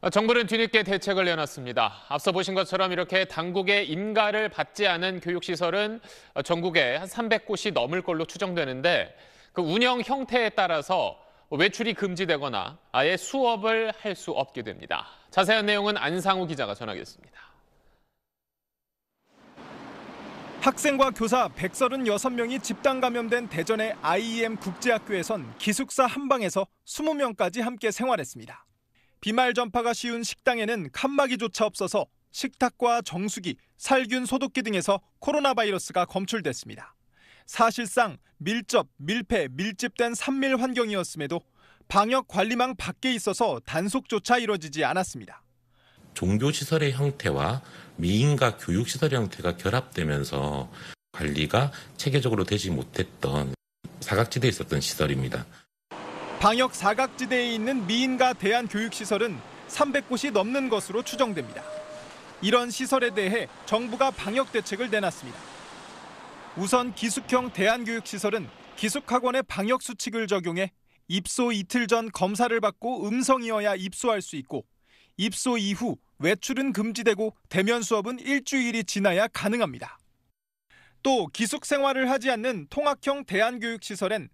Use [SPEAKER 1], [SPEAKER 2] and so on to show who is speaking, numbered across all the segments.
[SPEAKER 1] 아, 정부는 뒤늦게 대책을 내놨습니다. 앞서 보신 것처럼 이렇게 당국의 임가를 받지 않은 교육시설은 어, 전국에 한 300곳이 넘을 걸로 추정되는데 그 운영 형태에 따라서 외출이 금지되거나 아예 수업을 할 수 없게 됩니다. 자세한 내용은 안상우 기자가 전하겠습니다.
[SPEAKER 2] 학생과 교사 136명이 집단 감염된 대전의 IEM 국제학교에선 기숙사 한 방에서 20명까지 함께 생활했습니다. 비말 전파가 쉬운 식당에는 칸막이조차 없어서 식탁과 정수기, 살균 소독기 등에서 코로나 바이러스가 검출됐습니다. 사실상 밀접, 밀폐, 밀집된 산밀 환경이었음에도 방역 관리망 밖에 있어서 단속조차 이뤄지지 않았습니다.
[SPEAKER 3] 종교 시설의 형태와 미인과 교육 시설 형태가 결합되면서 관리가 체계적으로 되지 못했던 사각지대에 있었던 시설입니다.
[SPEAKER 2] 방역 사각지대에 있는 미인과 대한교육시설은 300곳이 넘는 것으로 추정됩니다. 이런 시설에 대해 정부가 방역 대책을 내놨습니다. 우선 기숙형 대한교육시설은 기숙학원의 방역 수칙을 적용해 입소 이틀 전 검사를 받고 음성이어야 입소할 수 있고 입소 이후 외출은 금지되고 대면 수업은 일주일이 지나야 가능합니다. 또 기숙 생활을 하지 않는 통학형 대한교육시설엔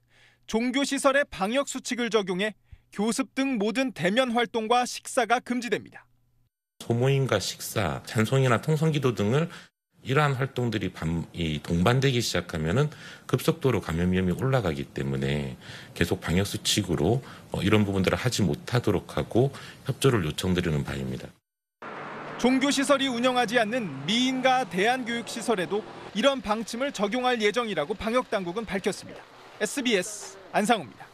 [SPEAKER 2] 종교시설의 방역수칙을 적용해 교습 등 모든 대면 활동과 식사가 금지됩니다.
[SPEAKER 3] 소모임과 식사, 찬송이나 통성기도 등을 이러한 활동들이 동반되기 시작하면 급속도로 감염 위험이 올라가기 때문에 계속 방역 수칙으로 어, 이런 부분들을 하지 못하도록 하고 협조를 요청드리는 바입니다.
[SPEAKER 2] 종교 시설이 운영하지 않는 미인과 대한교육 시설에도 이런 방침을 적용할 예정이라고 방역 당국은 밝혔습니다. SBS 안상우입니다.